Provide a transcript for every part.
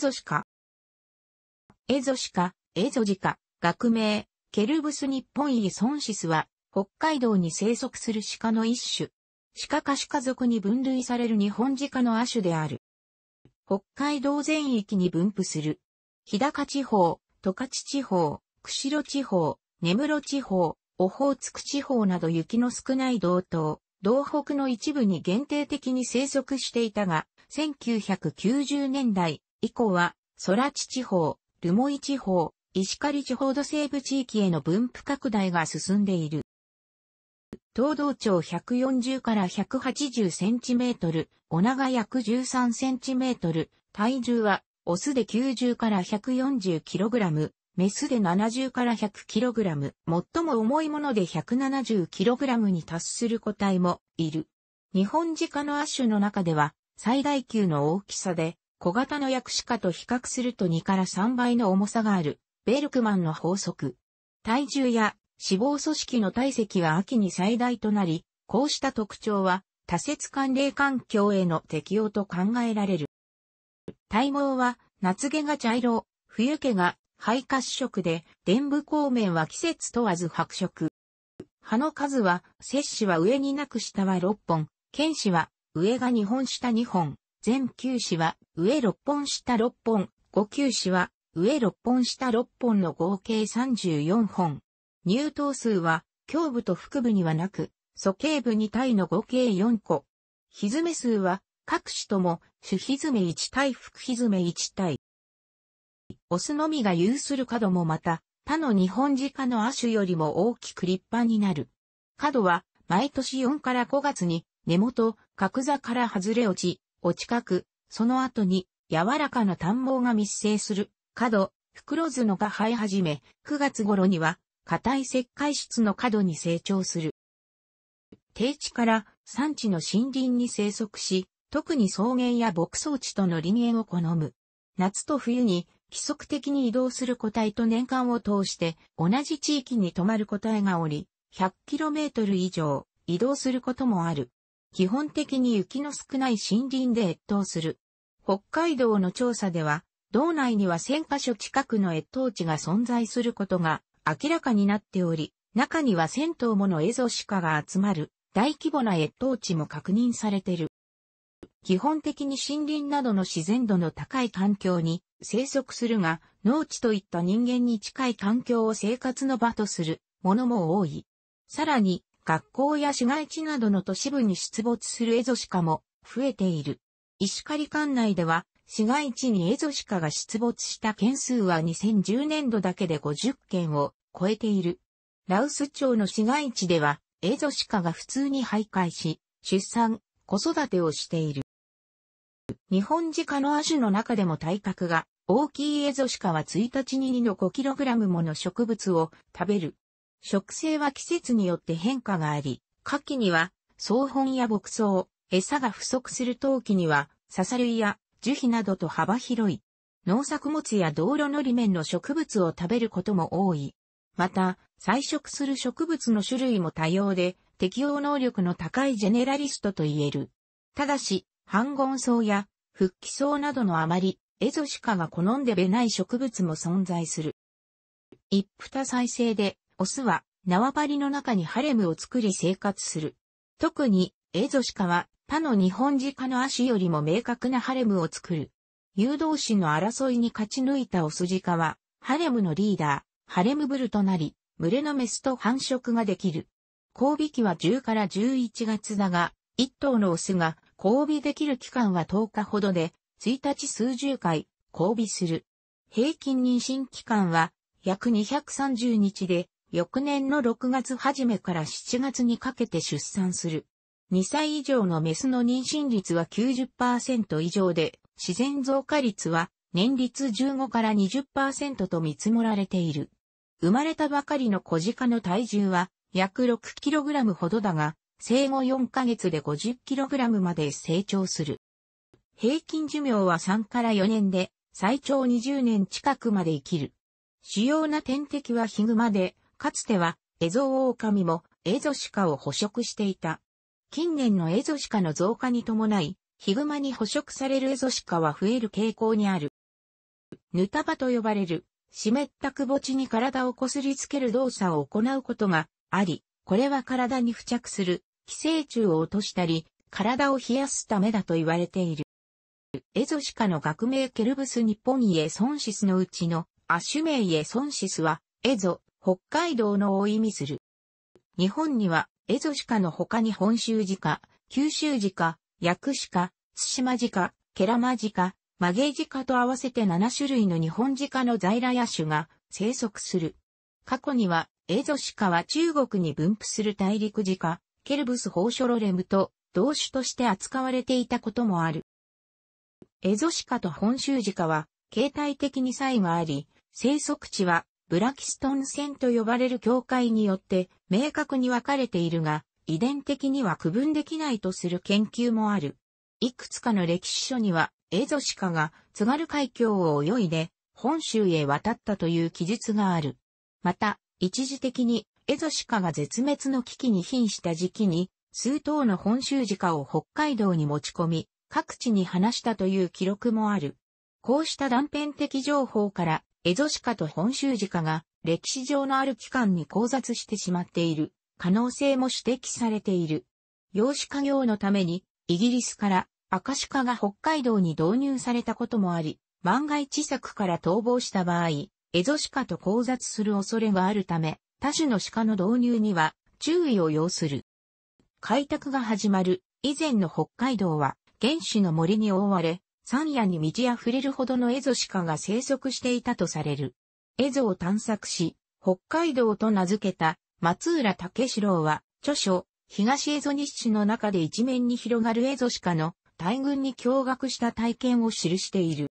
ゾシカ。エゾシカ、エゾジカ、学名、ケルブスニッポンイソンシスは、北海道に生息する鹿の一種。鹿シカ族に分類される日本鹿の亜種である。北海道全域に分布する。日高地方、十勝地方、釧路地方、根室地方、オホーツク地方など雪の少ない道東、道北の一部に限定的に生息していたが、1990年代、以降は、空地地方、留萌地方、石狩地方土西部地域への分布拡大が進んでいる。東道町140から180センチメートル、お長約13センチメートル、体重は、オスで90から140キログラム、メスで70から100キログラム、最も重いもので170キログラムに達する個体もいる。日本ジの亜種の中では最大級の大きさで、小型の薬師化と比較すると2から3倍の重さがある、ベルクマンの法則。体重や脂肪組織の体積は秋に最大となり、こうした特徴は多節寒冷環境への適用と考えられる。体毛は夏毛が茶色、冬毛が肺褐色で、伝部光面は季節問わず白色。葉の数は、摂氏は上になく下は6本、剣士は上が2本下2本、全九子は上6本下6本、5九子は上6本下6本の合計34本。入刀数は胸部と腹部にはなく、素形部2体の合計4個。ひずめ数は各種とも主ひずめ1体副ひずめ1体。オスのみが有する角もまた、他の日本鹿の亜種よりも大きく立派になる。角は毎年4から5月に根元、角座から外れ落ち、お近く、その後に、柔らかな短毛が密生する、角、袋角が生え始め、9月頃には、硬い石灰質の角に成長する。低地から山地の森林に生息し、特に草原や牧草地との林縁を好む。夏と冬に規則的に移動する個体と年間を通して同じ地域に泊まる個体がおり、100km 以上移動することもある。基本的に雪の少ない森林で越冬する。北海道の調査では、道内には1000カ所近くの越冬地が存在することが明らかになっており、中には1000頭ものエゾシカが集まる大規模な越冬地も確認されている。基本的に森林などの自然度の高い環境に生息するが、農地といった人間に近い環境を生活の場とするものも多い。さらに、学校や市街地などの都市部に出没するエゾシカも増えている。石狩管内では、市街地にエゾシカが出没した件数は2010年度だけで50件を超えている。ラウス町の市街地では、エゾシカが普通に徘徊し、出産、子育てをしている。日本ジカの亜種の中でも体格が大きいエゾシカは1日に 2.5kg もの植物を食べる植生は季節によって変化があり、夏季には草本や牧草、餌が不足する冬季には笹類や樹皮などと幅広い。農作物や道路のり面の植物を食べることも多い。また、採食する植物の種類も多様で、適応能力の高いジェネラリストと言える。ただし、半言草や復帰草などのあまり、エゾシカが好んでべない植物も存在する。一夫多再生でオスは縄張りの中にハレムを作り生活する。特に、エゾシカは、他の日本鹿の足よりも明確なハレムを作る。誘導士の争いに勝ち抜いたオスジカは、ハレムのリーダー、ハレムブルとなり、群れのメスと繁殖ができる。交尾期は10から11月だが、1頭のオスが交尾できる期間は10日ほどで、1日数十回交尾する。平均妊娠期間は約230日で、翌年の6月初めから7月にかけて出産する。2歳以上のメスの妊娠率は90%以上で、自然増加率は年率15から20%と見積もられている。生まれたばかりの小鹿の体重は約 6kg ほどだが、生後4ヶ月で 50kg まで成長する。平均寿命は3から4年で、最長20年近くまで生きる。主要な天敵はヒグマで、かつては、エゾオオカミもエゾシカを捕食していた。近年のエゾシカの増加に伴い、ヒグマに捕食されるエゾシカは増える傾向にある。ヌタバと呼ばれる、湿ったくぼ地に体をこすりつける動作を行うことがあり、これは体に付着する寄生虫を落としたり、体を冷やすためだと言われている。エゾシカの学名ケルブス日ポイエソンシスのうちのアシュメイエソンシスは、エゾ、北海道のを意味する。日本には、エゾシカの他に本州ジカ、九州ジカ、薬シマジカ、ケラマジカ、マゲジカと合わせて7種類の日本ジカの在来野種が生息する。過去には、エゾシカは中国に分布する大陸ジカ、ケルブスホーショロレムと同種として扱われていたこともある。エゾシカと本州ジカは、形態的に差異があり、生息地はブラキストン線と呼ばれる境界によって明確に分かれているが、遺伝的には区分できないとする研究もある。いくつかの歴史書には、エゾシカが津軽海峡を泳いで本州へ渡ったという記述がある。また、一時的にエゾシカが絶滅の危機に瀕した時期に、数頭の本州鹿を北海道に持ち込み、各地に放したという記録もある。こうした断片的情報から、エゾシカと本州ジカが歴史上のある期間に交雑してしまっている可能性も指摘されている。養子家業のためにイギリスから赤鹿が北海道に導入されたこともあり、万が一策から逃亡した場合、エゾシカと交雑する恐れがあるため、他種の鹿の導入には注意を要する。開拓が始まる以前の北海道は原始の森に覆われ、山野に満ち溢れるほどのエゾシカが生息していたとされる。エゾを探索し、北海道と名付けた松浦武四郎は、著書、東エゾ日誌の中で一面に広がるエゾシカの大群に驚愕した体験を記している。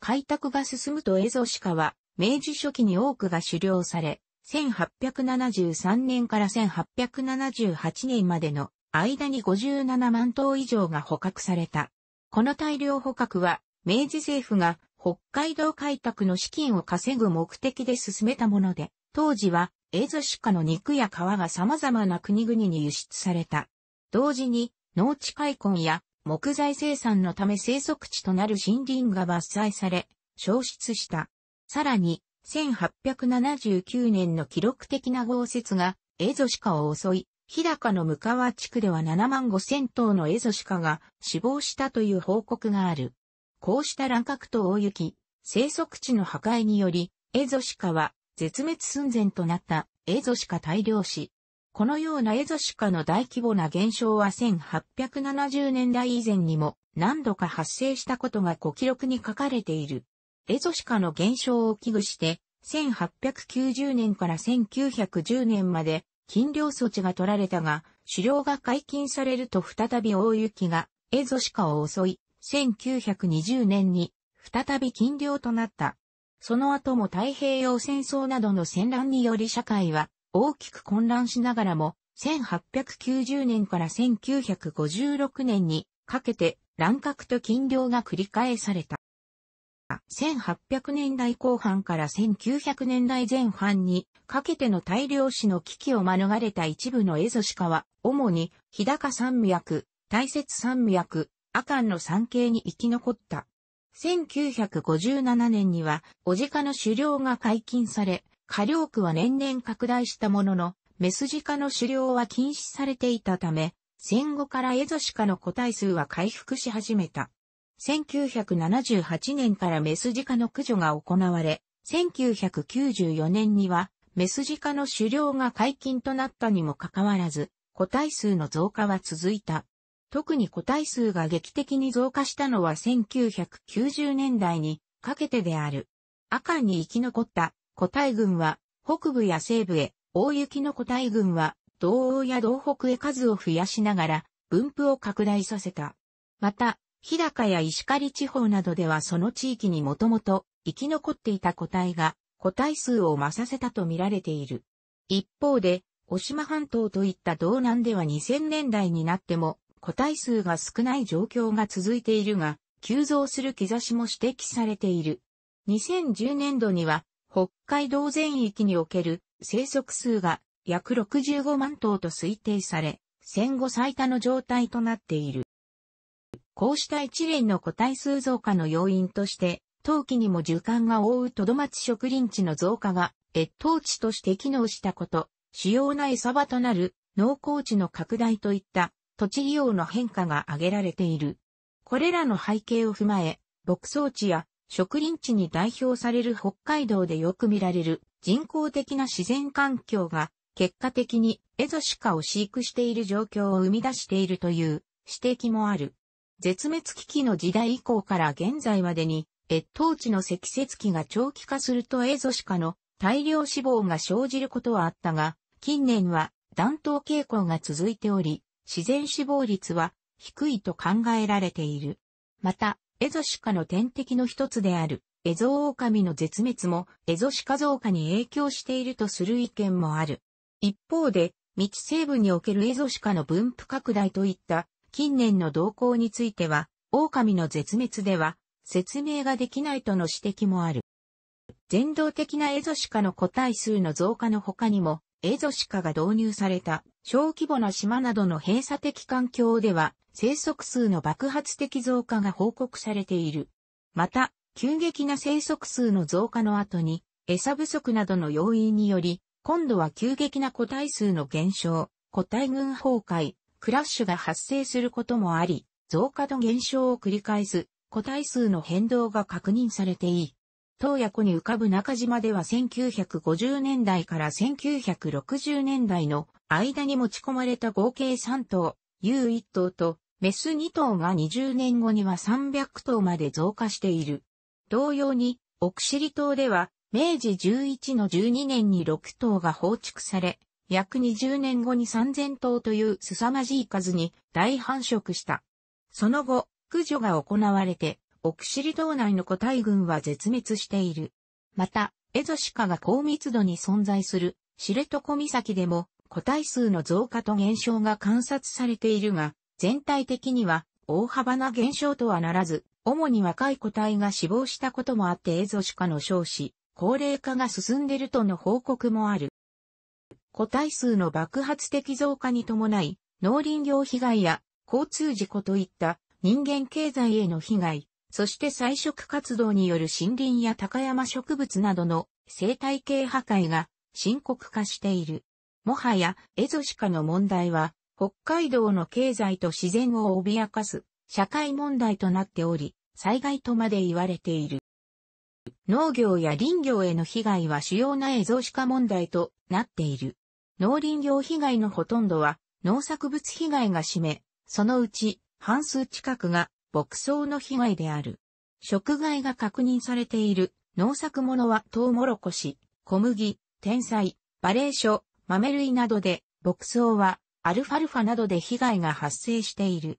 開拓が進むとエゾシカは、明治初期に多くが狩猟され、1873年から1878年までの間に57万頭以上が捕獲された。この大量捕獲は、明治政府が北海道開拓の資金を稼ぐ目的で進めたもので、当時は、エゾシカの肉や皮が様々な国々に輸出された。同時に、農地開墾や木材生産のため生息地となる森林が伐採され、消失した。さらに、1879年の記録的な豪雪がエゾシカを襲い、日高の向川地区では7万5千頭のエゾシカが死亡したという報告がある。こうした乱獲と大雪、生息地の破壊により、エゾシカは絶滅寸前となったエゾシカ大量死。このようなエゾシカの大規模な減少は1870年代以前にも何度か発生したことがご記録に書かれている。エゾシカの減少を危惧して、1890年から1910年まで禁漁措置が取られたが、狩猟が解禁されると再び大雪が、エゾシカを襲い、1920年に、再び禁漁となった。その後も太平洋戦争などの戦乱により社会は大きく混乱しながらも、1890年から1956年にかけて乱獲と禁漁が繰り返された。1800年代後半から1900年代前半にかけての大量死の危機を免れた一部のエゾシカは、主に日高山脈、大雪山脈、阿寒の山系に生き残った。1957年には、オジカの狩猟が解禁され、火量区は年々拡大したものの、メスジカの狩猟は禁止されていたため、戦後からエゾシカの個体数は回復し始めた。1978年からメスジカの駆除が行われ、1994年にはメスジカの狩猟が解禁となったにもかかわらず、個体数の増加は続いた。特に個体数が劇的に増加したのは1990年代にかけてである。赤に生き残った個体群は北部や西部へ、大雪の個体群は東欧や東北へ数を増やしながら分布を拡大させた。また、日高や石狩地方などではその地域にもともと生き残っていた個体が個体数を増させたと見られている。一方で、お島半島といった道南では2000年代になっても個体数が少ない状況が続いているが、急増する兆しも指摘されている。2010年度には北海道全域における生息数が約65万頭と推定され、戦後最多の状態となっている。こうした一連の個体数増加の要因として、冬季にも樹冠が覆うトドマツ植林地の増加が、越冬地として機能したこと、主要な餌場となる農耕地の拡大といった土地利用の変化が挙げられている。これらの背景を踏まえ、牧草地や植林地に代表される北海道でよく見られる人工的な自然環境が結果的にエゾシカを飼育している状況を生み出しているという指摘もある。絶滅危機の時代以降から現在までに、越冬地の積雪期が長期化するとエゾシカの大量死亡が生じることはあったが、近年は暖冬傾向が続いており、自然死亡率は低いと考えられている。また、エゾシカの天敵の一つである、エゾオオカミの絶滅もエゾシカ増加に影響しているとする意見もある。一方で、未知成分におけるエゾシカの分布拡大といった近年の動向については、狼の絶滅では説明ができないとの指摘もある。全動的なエゾシカの個体数の増加の他にも、エゾシカが導入された小規模な島などの閉鎖的環境では生息数の爆発的増加が報告されている。また、急激な生息数の増加の後に餌不足などの要因により、今度は急激な個体数の減少、個体群崩壊、クラッシュが発生することもあり、増加と減少を繰り返す個体数の変動が確認されていい。東野湖に浮かぶ中島では1950年代から1960年代の間に持ち込まれた合計3頭、有1頭とメス2頭が20年後には300頭まで増加している。同様に、奥尻島では明治11の12年に6頭が放逐され、約20年後に3000頭という凄まじい数に大繁殖した。その後、駆除が行われて、奥尻島内の個体群は絶滅している。また、エゾシカが高密度に存在する、知床岬でも、個体数の増加と減少が観察されているが、全体的には大幅な減少とはならず、主に若い個体が死亡したこともあってエゾシカの少子、高齢化が進んでいるとの報告もある。個体数の爆発的増加に伴い、農林業被害や交通事故といった人間経済への被害、そして採食活動による森林や高山植物などの生態系破壊が深刻化している。もはや、エゾシカの問題は、北海道の経済と自然を脅かす社会問題となっており、災害とまで言われている。農業や林業への被害は主要なエゾシカ問題となっている。農林業被害のほとんどは農作物被害が占め、そのうち半数近くが牧草の被害である。食害が確認されている農作物はトウモロコシ、小麦、天才、バレー書、豆類などで、牧草はアルファルファなどで被害が発生している。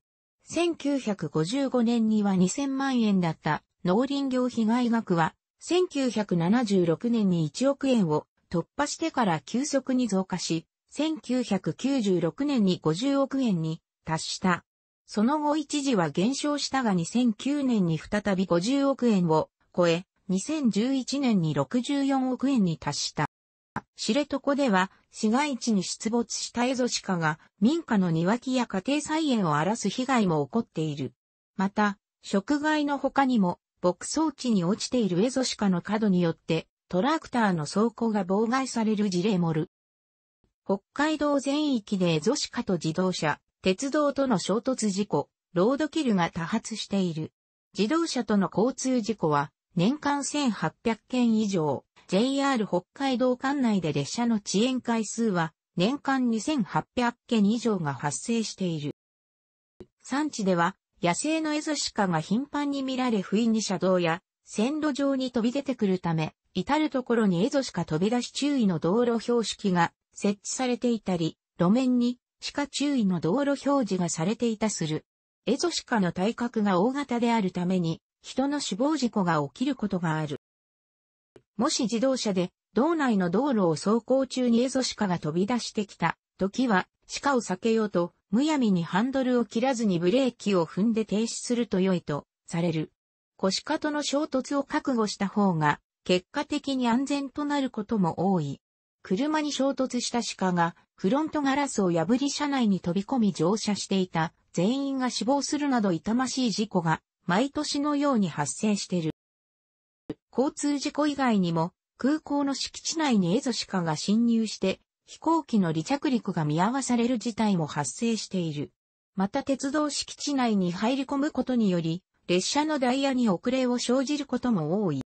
1955年には2000万円だった農林業被害額は1976年に1億円を突破してから急速に増加し、1996年に50億円に達した。その後一時は減少したが2009年に再び50億円を超え、2011年に64億円に達した。知床では市街地に出没したエゾシカが民家の庭木や家庭菜園を荒らす被害も起こっている。また、食害の他にも牧草地に落ちているエゾシカの角によってトラクターの走行が妨害される事例もる。北海道全域でエゾシカと自動車、鉄道との衝突事故、ロードキルが多発している。自動車との交通事故は年間1800件以上、JR 北海道管内で列車の遅延回数は年間2800件以上が発生している。産地では野生のエゾシカが頻繁に見られ不意に車道や線路上に飛び出てくるため至るところにエゾシカ飛び出し注意の道路標識が設置されていたり、路面にシカ注意の道路表示がされていたする。エゾシカの体格が大型であるために、人の死亡事故が起きることがある。もし自動車で道内の道路を走行中にエゾシカが飛び出してきた時は、鹿を避けようと、むやみにハンドルを切らずにブレーキを踏んで停止すると良いとされる。コシカとの衝突を覚悟した方が結果的に安全となることも多い。車に衝突した鹿がフロントガラスを破り車内に飛び込み乗車していた全員が死亡するなど痛ましい事故が毎年のように発生している。交通事故以外にも空港の敷地内にエゾシカが侵入して飛行機の離着陸が見合わされる事態も発生している。また鉄道敷地内に入り込むことにより列車のダイヤに遅れを生じることも多い。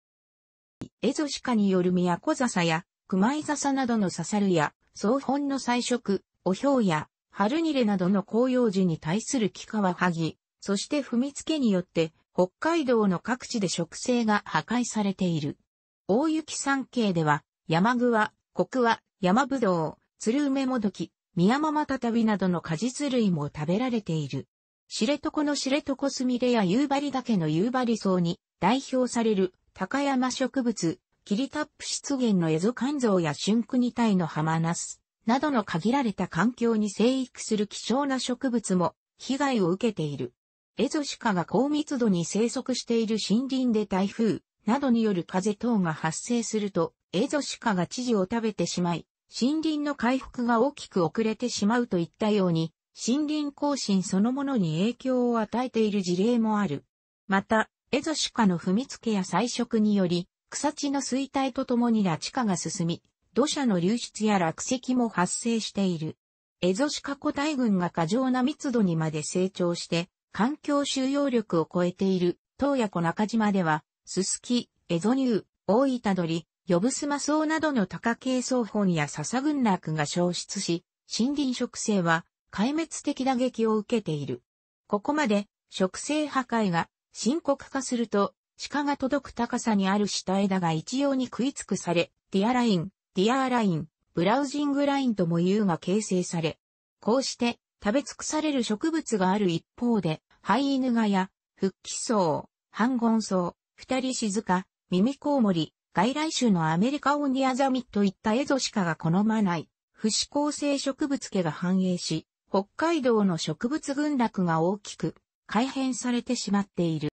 エゾシカによる都笹や、熊井笹などのササルや、草本の彩色、お氷や、春にれなどの紅葉樹に対する木皮剥ぎ、そして踏みつけによって、北海道の各地で植生が破壊されている。大雪山系では、山ワ、コクワ、山ぶどう、ツル梅もどき、宮ママタタビなどの果実類も食べられている。知床の知床スミレや夕張岳の夕張層に代表される高山植物、キリタップ出現のエゾカンゾウや春国体のハマナス、などの限られた環境に生育する希少な植物も被害を受けている。エゾシカが高密度に生息している森林で台風などによる風等が発生すると、エゾシカが知事を食べてしまい、森林の回復が大きく遅れてしまうといったように、森林更新そのものに影響を与えている事例もある。また、エゾシカの踏みつけや採食により、草地の衰退とともにラ致化が進み、土砂の流出や落石も発生している。エゾシカ個体群が過剰な密度にまで成長して、環境収容力を超えている、東野湖中島では、ススキ、エゾニュー、大分鳥、ヨブスマソウなどの高系草本や笹群落が消失し、森林植生は壊滅的打撃を受けている。ここまで植生破壊が深刻化すると、鹿が届く高さにある下枝が一様に食い尽くされ、ディアライン、ディアーライン、ブラウジングラインともいうが形成され、こうして食べ尽くされる植物がある一方で、ハイイヌガや、復帰層、ンゴン層、二人静か、耳コウモリ、外来種のアメリカオニアザミといったエゾシカが好まない、不死構成植物家が繁栄し、北海道の植物群落が大きく、改変されてしまっている。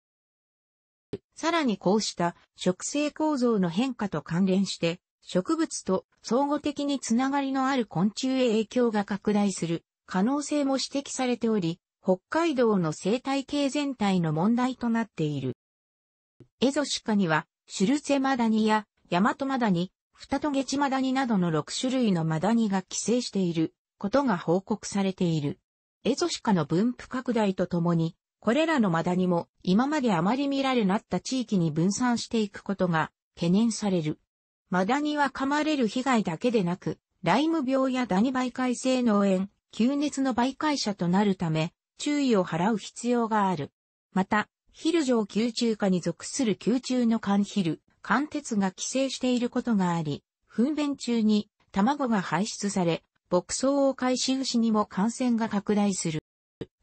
さらにこうした植生構造の変化と関連して、植物と相互的につながりのある昆虫へ影響が拡大する可能性も指摘されており、北海道の生態系全体の問題となっている。エゾシカには、シュルツェマダニやヤマトマダニ、フタトゲチマダニなどの6種類のマダニが寄生していることが報告されている。エゾシカの分布拡大とともに、これらのマダニも今まであまり見られなった地域に分散していくことが懸念される。マダニは噛まれる被害だけでなく、ライム病やダニ媒介性脳炎、急熱の媒介者となるため、注意を払う必要がある。また、ヒル状吸虫科に属する吸虫の肝ヒル、肝鉄が寄生していることがあり、糞便中に卵が排出され、牧草を回収しにも感染が拡大する。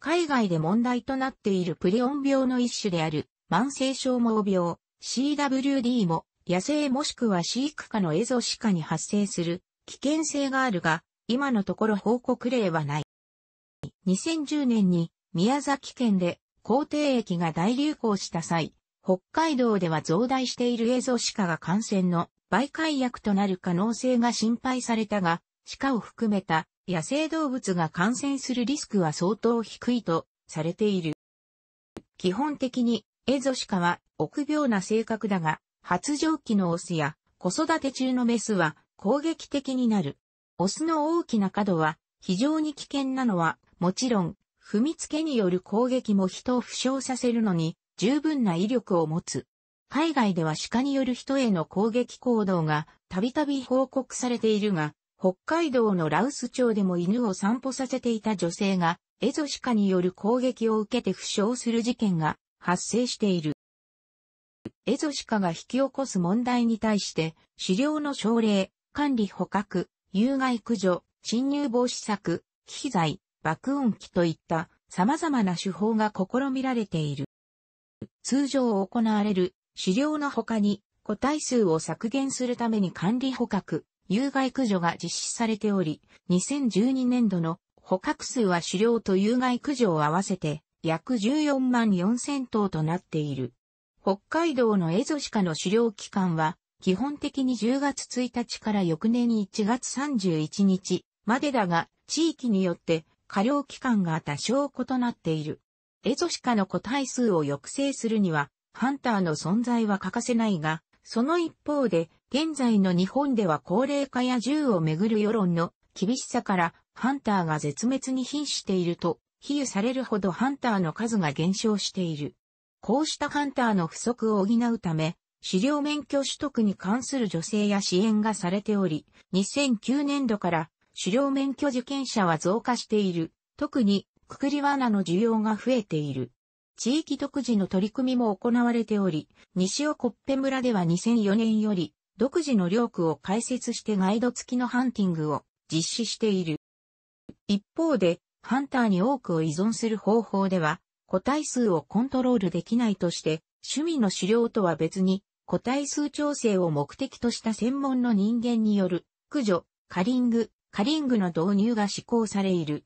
海外で問題となっているプレオン病の一種である慢性消耗病 CWD も野生もしくは飼育下のエゾシカに発生する危険性があるが今のところ報告例はない。2010年に宮崎県で皇帝液が大流行した際、北海道では増大しているエゾシカが感染の媒介薬となる可能性が心配されたが、鹿を含めた野生動物が感染するリスクは相当低いとされている。基本的にエゾシカは臆病な性格だが、発情期のオスや子育て中のメスは攻撃的になる。オスの大きな角は非常に危険なのは、もちろん、踏みつけによる攻撃も人を負傷させるのに十分な威力を持つ。海外では鹿による人への攻撃行動がたびたび報告されているが、北海道の羅臼町でも犬を散歩させていた女性が、エゾシカによる攻撃を受けて負傷する事件が発生している。エゾシカが引き起こす問題に対して、狩猟の奨励、管理捕獲、有害駆除、侵入防止策、機材、爆音機といった様々な手法が試みられている。通常行われる狩猟の他に個体数を削減するために管理捕獲、有害駆除が実施されており、2012年度の捕獲数は狩猟と有害駆除を合わせて約14万4000頭となっている。北海道のエゾシカの狩猟期間は、基本的に10月1日から翌年1月31日までだが、地域によって過料期間が多少異なっている。エゾシカの個体数を抑制するには、ハンターの存在は欠かせないが、その一方で、現在の日本では高齢化や銃をめぐる世論の厳しさからハンターが絶滅に瀕していると比喩されるほどハンターの数が減少している。こうしたハンターの不足を補うため、狩猟免許取得に関する助成や支援がされており、2009年度から狩猟免許受験者は増加している。特に、くくり罠の需要が増えている。地域独自の取り組みも行われており、西尾コッペ村では2004年より、独自の領区を開設してガイド付きのハンティングを実施している。一方で、ハンターに多くを依存する方法では、個体数をコントロールできないとして、趣味の狩猟とは別に、個体数調整を目的とした専門の人間による、駆除、カリング、カリングの導入が施行されいる。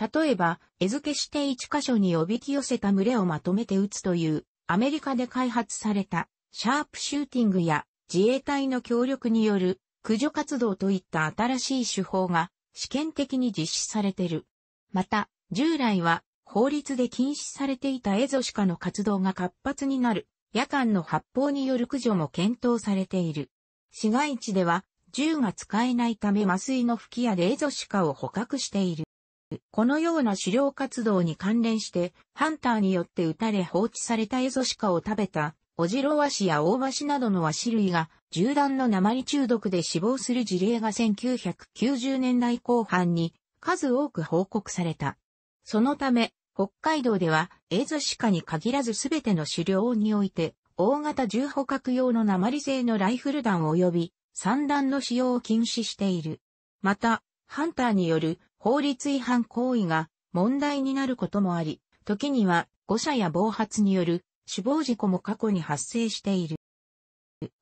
例えば、餌付けして1箇所におびき寄せた群れをまとめて撃つという、アメリカで開発された、シャープシューティングや、自衛隊の協力による駆除活動といった新しい手法が試験的に実施されてる。また、従来は法律で禁止されていたエゾシカの活動が活発になる夜間の発砲による駆除も検討されている。市街地では銃が使えないため麻酔の吹き矢でエゾシカを捕獲している。このような狩猟活動に関連して、ハンターによって撃たれ放置されたエゾシカを食べたオジロワシやオオワシなどのワシ類が銃弾の鉛中毒で死亡する事例が1990年代後半に数多く報告された。そのため、北海道ではエゾシカに限らずすべての狩猟において、大型銃捕獲用の鉛製のライフル弾及び散弾の使用を禁止している。また、ハンターによる法律違反行為が問題になることもあり、時には誤射や暴発による死亡事故も過去に発生している。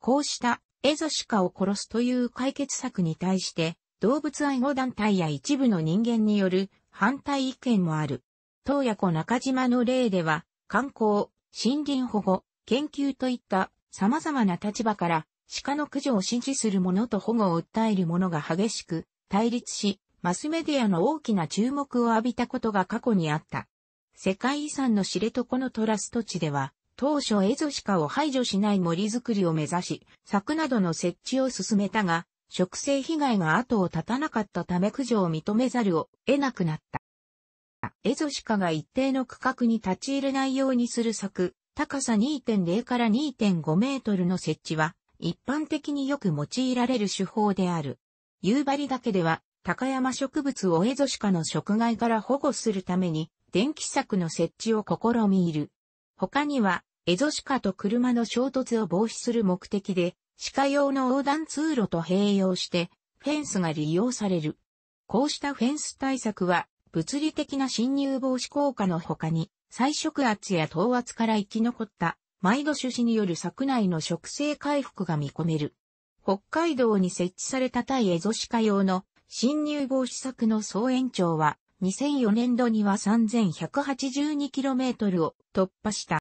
こうしたエゾシカを殺すという解決策に対して動物愛護団体や一部の人間による反対意見もある。東野湖中島の例では観光、森林保護、研究といった様々な立場から鹿の駆除を支持する者と保護を訴える者が激しく対立し、マスメディアの大きな注目を浴びたことが過去にあった。世界遺産の知床のトラスト地では、当初エゾシカを排除しない森づくりを目指し、柵などの設置を進めたが、植生被害が後を絶たなかったため駆除を認めざるを得なくなった。エゾシカが一定の区画に立ち入れないようにする柵、高さ2.0から2.5メートルの設置は、一般的によく用いられる手法である。夕張岳では、高山植物をエゾシカの食害から保護するために、電気柵の設置を試みる。他には、エゾシカと車の衝突を防止する目的で、鹿用の横断通路と併用して、フェンスが利用される。こうしたフェンス対策は、物理的な侵入防止効果の他に、再触圧や等圧から生き残った、毎度種子による柵内の植生回復が見込める。北海道に設置された対エゾシカ用の侵入防止策の総延長は2004年度には 3182km を突破した。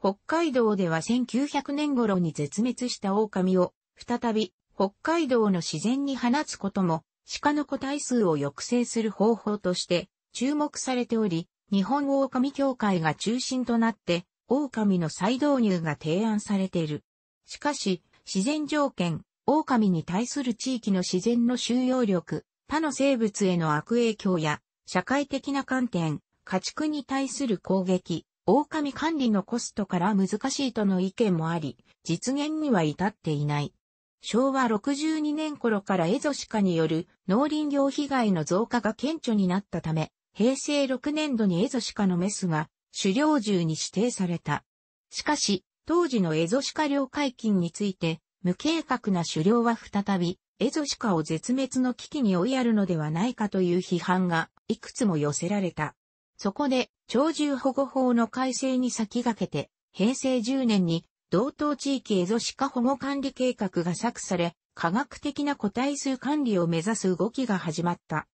北海道では1900年頃に絶滅した狼を、再び北海道の自然に放つことも、鹿の個体数を抑制する方法として注目されており、日本狼協会が中心となって、狼の再導入が提案されている。しかし、自然条件、狼に対する地域の自然の収容力、他の生物への悪影響や、社会的な観点、家畜に対する攻撃、狼管理のコストから難しいとの意見もあり、実現には至っていない。昭和62年頃からエゾシカによる農林業被害の増加が顕著になったため、平成6年度にエゾシカのメスが狩猟獣に指定された。しかし、当時のエゾシカ猟解禁について、無計画な狩猟は再びエゾシカを絶滅の危機に追いやるのではないかという批判がいくつも寄せられた。そこで、鳥獣保護法の改正に先駆けて、平成10年に、同等地域エゾシカ保護管理計画が策され、科学的な個体数管理を目指す動きが始まった。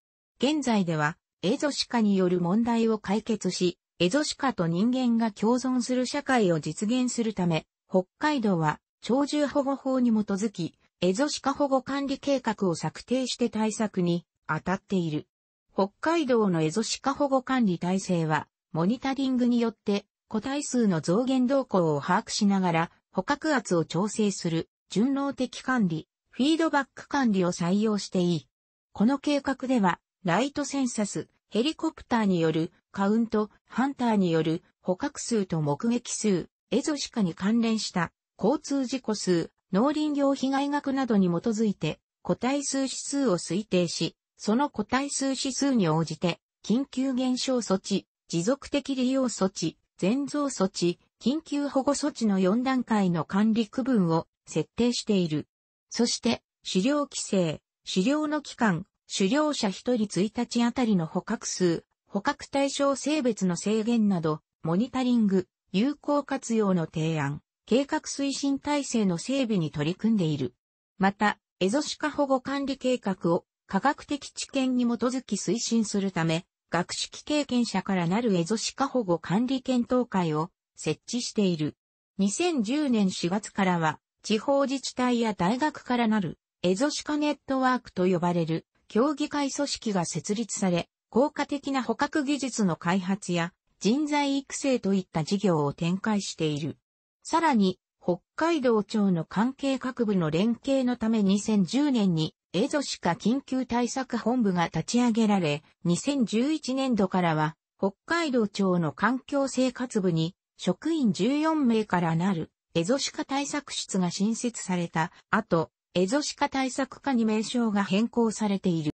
現在では、エゾシカによる問題を解決し、エゾシカと人間が共存する社会を実現するため、北海道は鳥獣保護法に基づき、エゾシカ保護管理計画を策定して対策に当たっている。北海道のエゾシカ保護管理体制は、モニタリングによって個体数の増減動向を把握しながら、捕獲圧を調整する、順応的管理、フィードバック管理を採用していい。この計画では、ライトセンサス、ヘリコプターによる、カウント、ハンターによる、捕獲数と目撃数、エゾシカに関連した、交通事故数、農林業被害額などに基づいて、個体数指数を推定し、その個体数指数に応じて、緊急減少措置、持続的利用措置、全増措置、緊急保護措置の4段階の管理区分を設定している。そして、狩猟規制、狩猟の期間、狩猟者1人1日あたりの捕獲数、捕獲対象性別の制限など、モニタリング、有効活用の提案。計画推進体制の整備に取り組んでいる。また、エゾシカ保護管理計画を科学的知見に基づき推進するため、学識経験者からなるエゾシカ保護管理検討会を設置している。2010年4月からは、地方自治体や大学からなるエゾシカネットワークと呼ばれる協議会組織が設立され、効果的な捕獲技術の開発や人材育成といった事業を展開している。さらに、北海道庁の関係各部の連携のため2010年に、エゾシカ緊急対策本部が立ち上げられ、2011年度からは、北海道庁の環境生活部に、職員14名からなる、エゾシカ対策室が新設された後、エゾシカ対策課に名称が変更されている。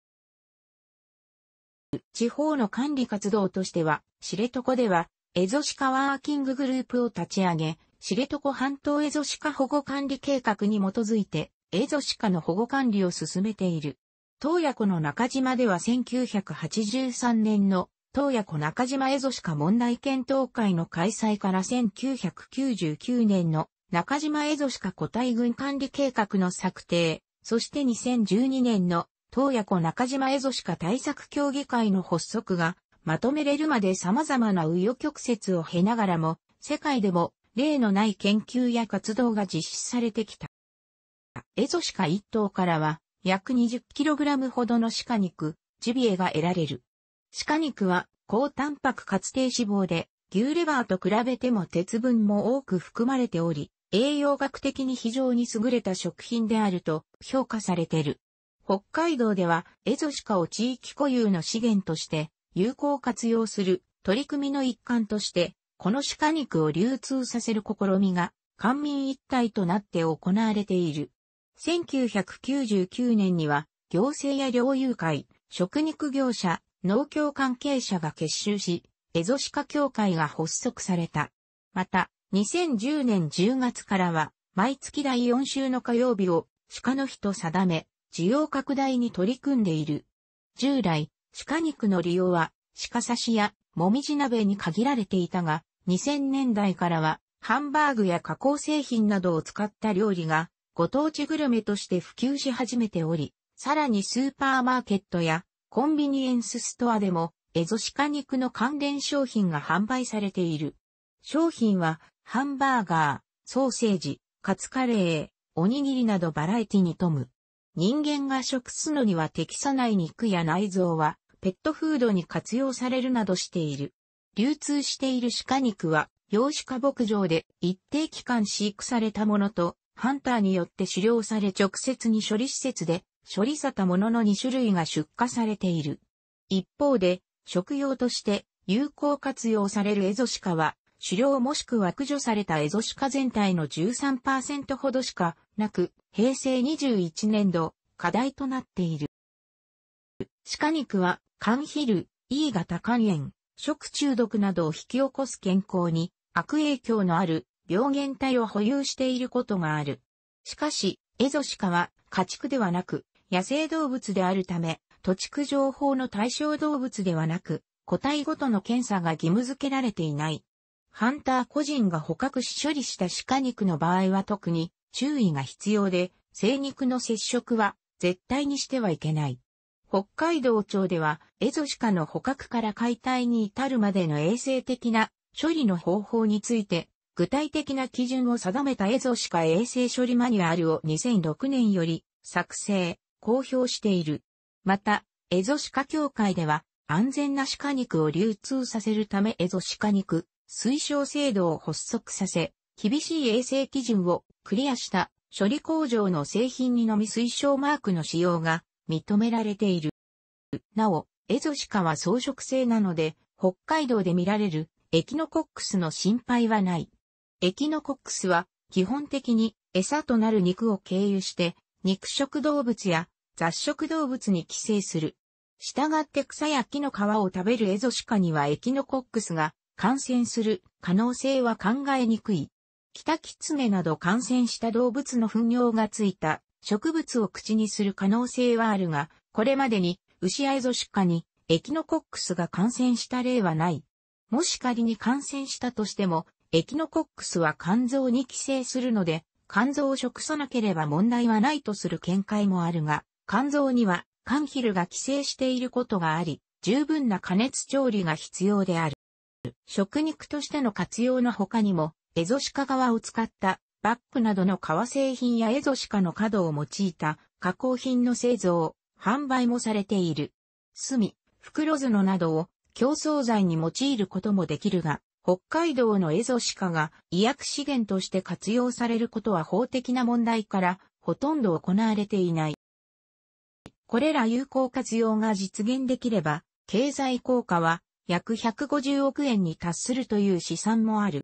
地方の管理活動としては、知床では、エゾシカワーキンググループを立ち上げ、知床半島エゾシカ保護管理計画に基づいて、エゾシカの保護管理を進めている。東野湖の中島では1983年の東野湖中島エゾシカ問題検討会の開催から1999年の中島エゾシカ個体群管理計画の策定、そして2012年の東野湖中島エゾシカ対策協議会の発足がまとめれるまで様々な紆余曲折を経ながらも世界でも例のない研究や活動が実施されてきた。エゾシカ1頭からは約 20kg ほどの鹿肉、ジビエが得られる。鹿肉は高タンパクかつ低脂肪で牛レバーと比べても鉄分も多く含まれており、栄養学的に非常に優れた食品であると評価されている。北海道ではエゾシカを地域固有の資源として有効活用する取り組みの一環としてこの鹿肉を流通させる試みが官民一体となって行われている。1999年には行政や領友会、食肉業者、農協関係者が結集し、エゾシカ協会が発足された。また、2010年10月からは、毎月第4週の火曜日を鹿の日と定め、需要拡大に取り組んでいる。従来、鹿肉の利用は、鹿刺しやもみじ鍋に限られていたが、2000年代からは、ハンバーグや加工製品などを使った料理が、ご当地グルメとして普及し始めており、さらにスーパーマーケットやコンビニエンスストアでも、エゾシカ肉の関連商品が販売されている。商品は、ハンバーガー、ソーセージ、カツカレー、おにぎりなどバラエティに富む。人間が食すのには適さない肉や内臓は、ペットフードに活用されるなどしている。流通している鹿肉は、養鹿牧場で一定期間飼育されたものと、ハンターによって狩猟され直接に処理施設で処理されたものの2種類が出荷されている。一方で、食用として有効活用されるエゾシカは、狩猟もしくは駆除されたエゾシカ全体の13%ほどしかなく、平成21年度、課題となっている。鹿肉は、肝肥料、E 型肝炎、食中毒などを引き起こす健康に悪影響のある病原体を保有していることがある。しかし、エゾシカは家畜ではなく野生動物であるため、土区情報の対象動物ではなく、個体ごとの検査が義務付けられていない。ハンター個人が捕獲し処理した鹿肉の場合は特に注意が必要で、生肉の接触は絶対にしてはいけない。北海道庁では、エゾシカの捕獲から解体に至るまでの衛生的な処理の方法について、具体的な基準を定めたエゾシカ衛生処理マニュアルを2006年より作成、公表している。また、エゾシカ協会では、安全な鹿肉を流通させるためエゾシカ肉推奨制度を発足させ、厳しい衛生基準をクリアした処理工場の製品にのみ推奨マークの使用が認められている。なお、エゾシカは草食性なので、北海道で見られるエキノコックスの心配はない。エキノコックスは基本的に餌となる肉を経由して肉食動物や雑食動物に寄生する。従って草や木の皮を食べるエゾシカにはエキノコックスが感染する可能性は考えにくい。キタキツネなど感染した動物の糞尿がついた植物を口にする可能性はあるが、これまでに牛アイゾシカにエキノコックスが感染した例はない。もし仮に感染したとしても、エキノコックスは肝臓に寄生するので、肝臓を食さなければ問題はないとする見解もあるが、肝臓には肝ヒルが寄生していることがあり、十分な加熱調理が必要である。食肉としての活用の他にも、エゾシカ側を使ったバッグなどの革製品やエゾシカの角を用いた加工品の製造、販売もされている。炭、袋布などを競争材に用いることもできるが、北海道のエゾシカが医薬資源として活用されることは法的な問題からほとんど行われていない。これら有効活用が実現できれば、経済効果は約150億円に達するという試算もある。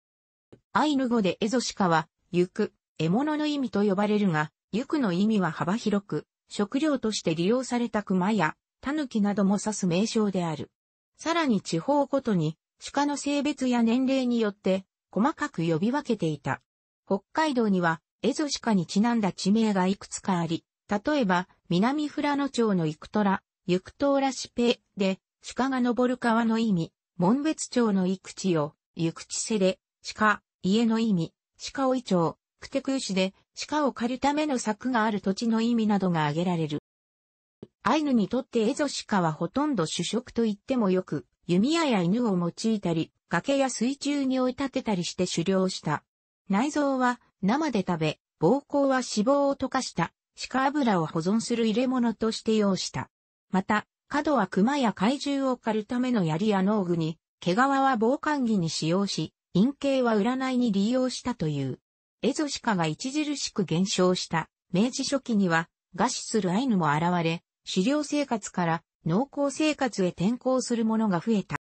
アイヌ語でエゾシカは行く、獲物の意味と呼ばれるが、行くの意味は幅広く、食料として利用された熊や、狸なども指す名称である。さらに地方ごとに、鹿の性別や年齢によって、細かく呼び分けていた。北海道には、エゾシカにちなんだ地名がいくつかあり、例えば、南富良野町のイクトラ、ユクトーラシペで、鹿が登る川の意味、門別町のイクチヨ、ユクチセで、鹿、家の意味、鹿追町、クテク市で、鹿を狩るための柵がある土地の意味などが挙げられる。アイヌにとってエゾシカはほとんど主食と言ってもよく、弓矢や犬を用いたり、崖や水中に追い立てたりして狩猟した。内臓は生で食べ、膀胱は脂肪を溶かした鹿油を保存する入れ物として用した。また、角は熊や怪獣を狩るための槍や農具に、毛皮は防寒着に使用し、陰茎は占いに利用したという。エゾシカが著しく減少した明治初期には餓死するアイヌも現れ、狩猟生活から農耕生活へ転向する者が増えた。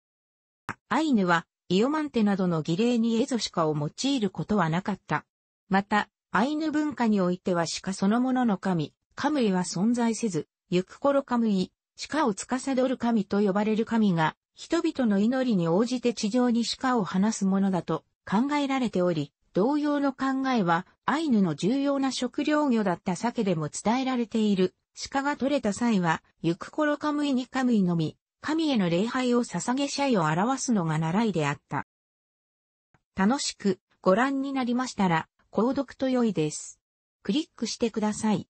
アイヌはイオマンテなどの儀礼にエゾシカを用いることはなかった。また、アイヌ文化においては鹿そのものの神、カムイは存在せず、ゆくころカムイ、鹿を司る神と呼ばれる神が人々の祈りに応じて地上に鹿を放すものだと考えられており、同様の考えはアイヌの重要な食料魚だった鮭でも伝えられている。鹿が取れた際は、ゆくころカムイにカムイのみ、神への礼拝を捧げ謝意を表すのが習いであった。楽しくご覧になりましたら、購読と良いです。クリックしてください。